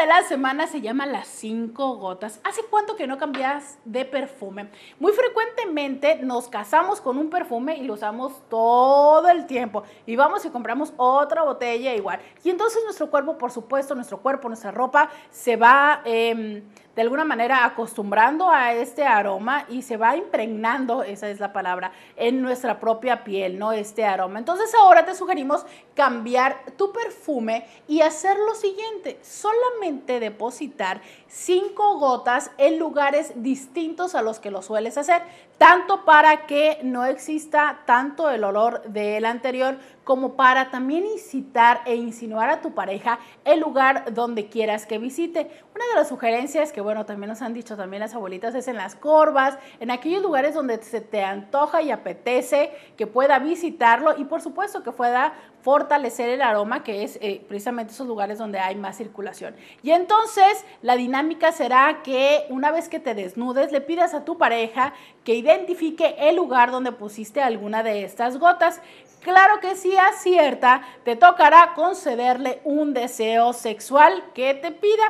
de la semana se llama Las cinco Gotas. ¿Hace cuánto que no cambias de perfume? Muy frecuentemente nos casamos con un perfume y lo usamos todo el tiempo. Y vamos y compramos otra botella igual. Y entonces nuestro cuerpo, por supuesto, nuestro cuerpo, nuestra ropa se va... Em, de alguna manera acostumbrando a este aroma y se va impregnando, esa es la palabra, en nuestra propia piel, ¿no? Este aroma. Entonces ahora te sugerimos cambiar tu perfume y hacer lo siguiente, solamente depositar cinco gotas en lugares distintos a los que lo sueles hacer, tanto para que no exista tanto el olor del anterior como para también incitar e insinuar a tu pareja el lugar donde quieras que visite. Una de las sugerencias que voy bueno, también nos han dicho también las abuelitas, es en las corvas, en aquellos lugares donde se te antoja y apetece que pueda visitarlo y por supuesto que pueda fortalecer el aroma, que es eh, precisamente esos lugares donde hay más circulación. Y entonces la dinámica será que una vez que te desnudes, le pidas a tu pareja que identifique el lugar donde pusiste alguna de estas gotas. Claro que si acierta, te tocará concederle un deseo sexual que te pida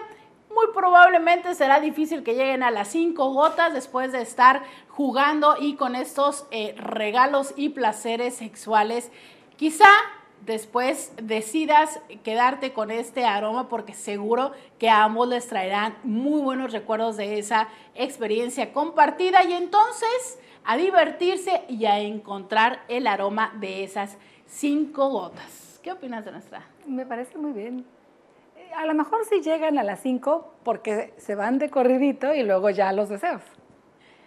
muy probablemente será difícil que lleguen a las cinco gotas después de estar jugando y con estos eh, regalos y placeres sexuales. Quizá después decidas quedarte con este aroma porque seguro que a ambos les traerán muy buenos recuerdos de esa experiencia compartida y entonces a divertirse y a encontrar el aroma de esas cinco gotas. ¿Qué opinas de nuestra? Me parece muy bien a lo mejor si llegan a las 5 porque se van de corridito y luego ya los deseos.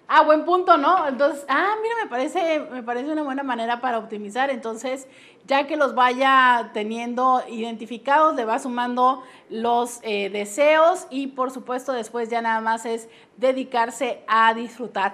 Ah, buen punto, ¿no? Entonces, ah, mira, me parece, me parece una buena manera para optimizar. Entonces, ya que los vaya teniendo identificados, le va sumando los eh, deseos y por supuesto después ya nada más es dedicarse a disfrutar.